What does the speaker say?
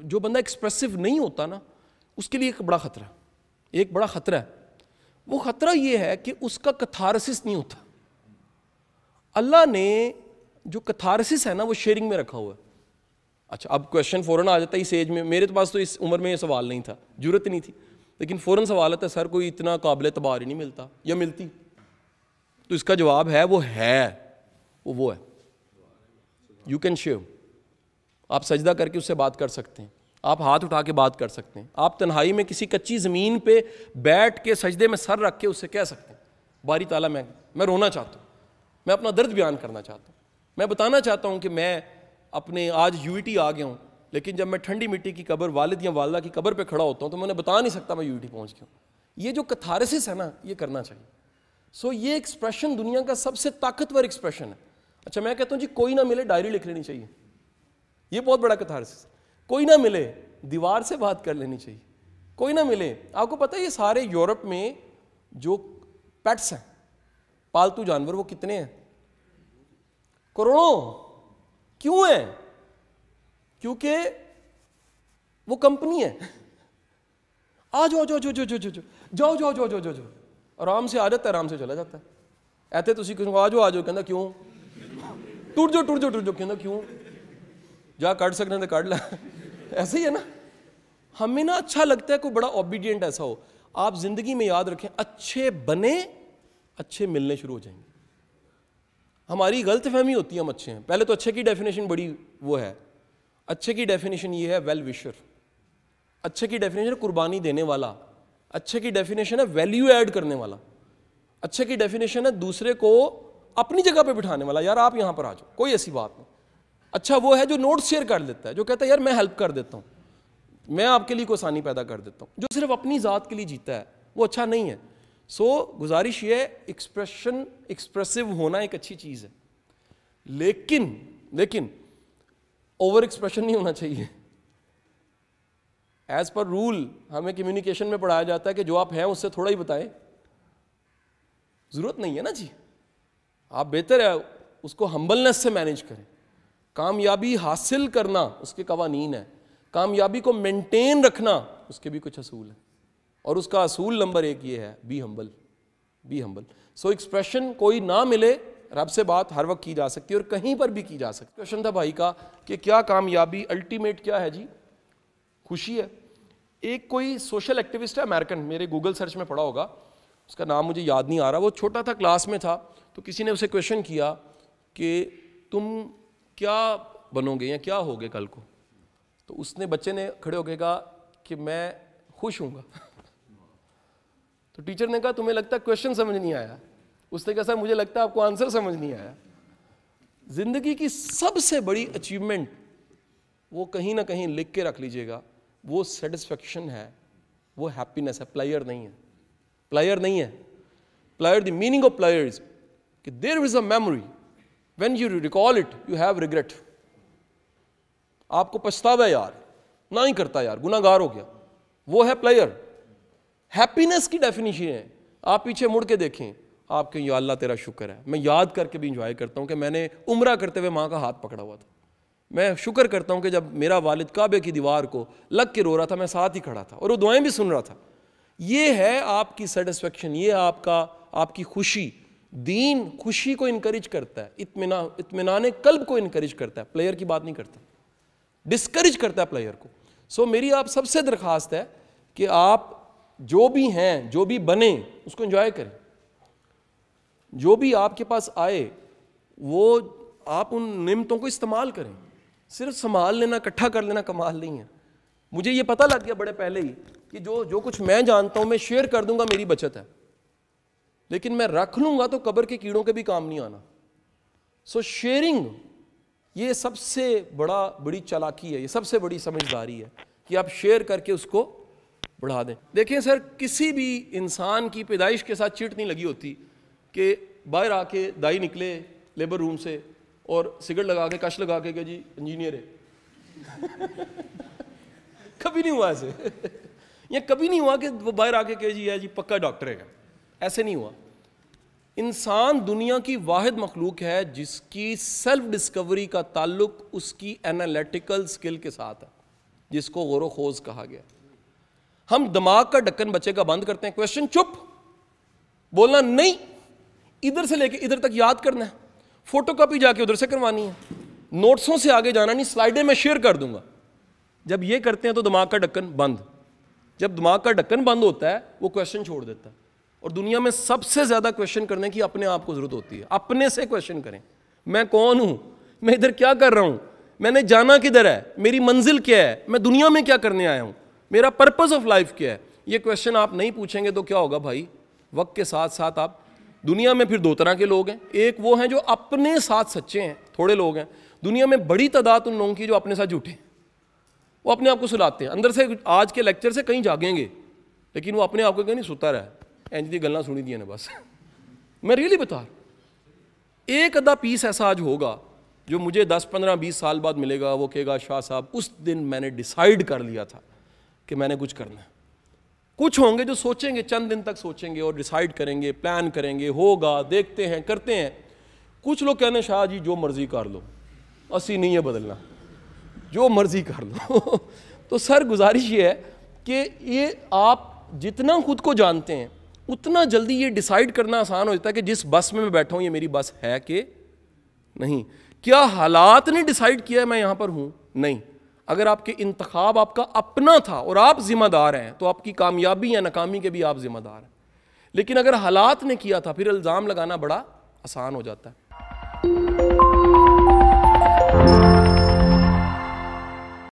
जो बंदा एक्सप्रेसिव नहीं होता ना उसके लिए एक बड़ा ख़तरा एक बड़ा ख़तरा है वो ख़तरा ये है कि उसका कथारसिस नहीं होता अल्लाह ने जो कथारसिस है ना वो शेयरिंग में रखा हुआ है अच्छा अब क्वेश्चन फ़ौरन आ जाता है इस एज में मेरे तो पास तो इस उम्र में ये सवाल नहीं था जरूरत नहीं थी लेकिन फ़ौरन सवाल आता है सर कोई इतना काबिल तबार ही नहीं मिलता या मिलती तो इसका जवाब है वो है वो वो है यू कैन शेव आप सजदा करके उससे बात कर सकते हैं आप हाथ उठा के बात कर सकते हैं आप तन्हाई में किसी कच्ची ज़मीन पे बैठ के सजदे में सर रख के उससे कह सकते हैं बारी ताला मैं मैं रोना चाहता हूँ मैं अपना दर्द बयान करना चाहता हूँ मैं बताना चाहता हूँ कि मैं अपने आज यू e आ गया हूँ लेकिन जब मैं ठंडी मिट्टी की कबर वालद या वालदा की कबर पर खड़ा होता हूँ तो मैं उन्हें बता नहीं सकता मैं यू e पहुँच गया ये जो कथारसिस है ना ये करना चाहिए सो ये एक्सप्रेशन दुनिया का सबसे ताकतवर एक्सप्रेशन है अच्छा मैं कहता हूँ जी कोई ना मिले डायरी लिख लेनी चाहिए ये बहुत बड़ा कथारसिस कोई ना मिले दीवार से बात कर लेनी चाहिए कोई ना मिले आपको पता है ये सारे यूरोप में जो पेट्स हैं पालतू जानवर वो कितने हैं करोड़ों क्यों है क्योंकि वो कंपनी है आ जाओ जाओ जाओ जाओ जाओ जाओ जाओ जाओ जाओ जाओ जाओ जाओ आराम से आ जाता है आराम से चला जाता है ऐसे तुम किसी को आ जाओ आ जाओ कहना क्यों टूट जाओ टूट जाओ टूट जाओ कहना क्यों जा काट सकने तो काट ला ऐसे ही है ना हमें ना अच्छा लगता है कोई बड़ा ओबीडियंट ऐसा हो आप जिंदगी में याद रखें अच्छे बने अच्छे मिलने शुरू हो जाएंगे हमारी गलत फहमी होती है हम अच्छे हैं पहले तो अच्छे की डेफिनेशन बड़ी वो है अच्छे की डेफिनेशन ये है वेल विशर अच्छे की डेफिनेशन कुर्बानी देने वाला अच्छे की डेफिनेशन है वैल्यू ऐड करने वाला अच्छे की डेफिनेशन है दूसरे को अपनी जगह पे बिठाने वाला यार आप यहाँ पर आ जाओ कोई ऐसी बात नहीं अच्छा वो है जो नोट शेयर कर लेता है जो कहता है यार मैं हेल्प कर देता हूँ मैं आपके लिए कोई आसानी पैदा कर देता हूँ जो सिर्फ अपनी ज़ात के लिए जीता है वो अच्छा नहीं है सो so, गुजारिश ये एक्सप्रेशन एक्सप्रेसिव होना एक अच्छी चीज़ है लेकिन लेकिन ओवर एक्सप्रेशन नहीं होना चाहिए एज पर रूल हमें कम्युनिकेशन में पढ़ाया जाता है कि जो आप हैं उससे थोड़ा ही बताएं ज़रूरत नहीं है ना जी आप बेहतर है उसको हम्बलनेस से मैनेज करें कामयाबी हासिल करना उसके कवानीन है कामयाबी को मेंटेन रखना उसके भी कुछ असूल हैं और उसका असूल नंबर एक ये है be humble be humble so expression कोई ना मिले रब से बात हर वक्त की जा सकती है और कहीं पर भी की जा सकती है क्वेश्चन था भाई का कि क्या कामयाबी अल्टीमेट क्या है जी खुशी है एक कोई सोशल एक्टिविस्ट है अमेरिकन मेरे गूगल सर्च में पड़ा होगा उसका नाम मुझे याद नहीं आ रहा वो छोटा था क्लास में था तो किसी ने उसे क्वेश्चन किया कि तुम क्या बनोगे या क्या होगे कल को तो उसने बच्चे ने खड़े होकर कहा कि मैं खुश हूँ तो टीचर ने कहा तुम्हें लगता क्वेश्चन समझ नहीं आया उसने कहा सर मुझे लगता है आपको आंसर समझ नहीं आया जिंदगी की सबसे बड़ी अचीवमेंट वो कहीं ना कहीं लिख के रख लीजिएगा वो सेटिस्फेक्शन है वो हैप्पीनेस है प्लेयर नहीं है प्लेयर नहीं है player the meaning of player is कि there is a memory when you recall it you have regret आपको पछतावा यार ना ही करता यार गुनागार हो गया वो है प्लेयर हैप्पीनेस की डेफिनेशन है आप पीछे मुड़ के देखें आपके यू अल्लाह तेरा शुक्र है मैं याद करके भी इंजॉय करता हूँ कि मैंने उम्र करते हुए माँ का हाथ पकड़ा हुआ था मैं शुक्र करता हूँ कि जब मेरा वालिद काबे की दीवार को लग के रो रहा था मैं साथ ही खड़ा था और वो दुआएं भी सुन रहा था ये है आपकी सेटिस्फेक्शन ये आपका आपकी खुशी दीन खुशी को इनक्रेज करता है इतमिना इतमान कल्ब को इनक्रेज करता है प्लेयर की बात नहीं करता डिस्करेज करता है प्लेयर को सो so, मेरी आप सबसे दरख्वास्त है कि आप जो भी हैं जो भी बने उसको इंजॉय करें जो भी आपके पास आए वो आप उन नियमतों को इस्तेमाल करें सिर्फ संभाल लेना इकट्ठा कर लेना कमाल नहीं है मुझे ये पता लग गया बड़े पहले ही कि जो जो कुछ मैं जानता हूँ मैं शेयर कर दूंगा मेरी बचत है लेकिन मैं रख लूंगा तो कब्र के कीड़ों के भी काम नहीं आना सो so, शेयरिंग ये सबसे बड़ा बड़ी चालाकी है ये सबसे बड़ी समझदारी है कि आप शेयर करके उसको बढ़ा दें देखें सर किसी भी इंसान की पैदाइश के साथ चिट नहीं लगी होती कि बाहर आके दाई निकले लेबर रूम से और सिगरेट लगा के कश लगा के कि जी इंजीनियर है कभी नहीं हुआ ऐसे या कभी नहीं हुआ कि वो बाहर आके कह जी है जी पक्का डॉक्टर है ऐसे नहीं हुआ इंसान दुनिया की वाद मखलूक है जिसकी सेल्फ डिस्कवरी का ताल्लुक उसकी एनालिटिकल स्किल के साथ है जिसको गौर खोज कहा गया हम दिमाग का ढक्कन बच्चे का बंद करते हैं क्वेश्चन चुप बोलना नहीं इधर से लेके इधर तक याद करना है फोटो कॉपी जाके उधर से करवानी है नोट्सों से आगे जाना नहीं स्लाइडें में शेयर कर दूंगा जब ये करते हैं तो दिमाग का ढक्कन बंद जब दिमाग का ढक्कन बंद होता है वो क्वेश्चन छोड़ देता है और दुनिया में सबसे ज़्यादा क्वेश्चन करने की अपने आप को ज़रूरत होती है अपने से क्वेश्चन करें मैं कौन हूं मैं इधर क्या कर रहा हूं मैंने जाना किधर है मेरी मंजिल क्या है मैं दुनिया में क्या करने आया हूं मेरा पर्पज़ ऑफ लाइफ क्या है ये क्वेश्चन आप नहीं पूछेंगे तो क्या होगा भाई वक्त के साथ साथ आप दुनिया में फिर दो तरह के लोग हैं एक वो हैं जो अपने साथ सच्चे हैं थोड़े लोग हैं दुनिया में बड़ी तादाद उन लोगों की जो अपने साथ झूठे वो अपने आप को सुलाते हैं अंदर से आज के लेक्चर से कहीं जागेंगे लेकिन वो अपने आप को कहीं नहीं सुता रहा है इंज दी ਗੱਲਾਂ सुनी ਦੀਆਂ ने बस मैं रियली बता रहा एक अदा पीस ऐसा आज होगा जो मुझे 10, 15, 20 साल बाद मिलेगा वो कहेगा शाह साहब उस दिन मैंने डिसाइड कर लिया था कि मैंने कुछ करना है कुछ होंगे जो सोचेंगे चंद दिन तक सोचेंगे और डिसाइड करेंगे प्लान करेंगे होगा देखते हैं करते हैं कुछ लोग कहने शाह जी जो मर्ज़ी कर लो असी नहीं है बदलना जो मर्ज़ी कर लो तो सर गुजारिश ये है कि ये आप जितना खुद को जानते हैं उतना जल्दी ये डिसाइड करना आसान हो जाता है कि जिस बस में मैं बैठा हूँ ये मेरी बस है कि नहीं क्या हालात ने डिसाइड किया है मैं यहाँ पर हूँ नहीं अगर आपके इंतखाब आपका अपना था और आप जिम्मेदार हैं तो आपकी कामयाबी या नाकामी के भी आप जिम्मेदार हैं लेकिन अगर हालात ने किया था फिर इल्ज़ाम लगाना बड़ा आसान हो जाता है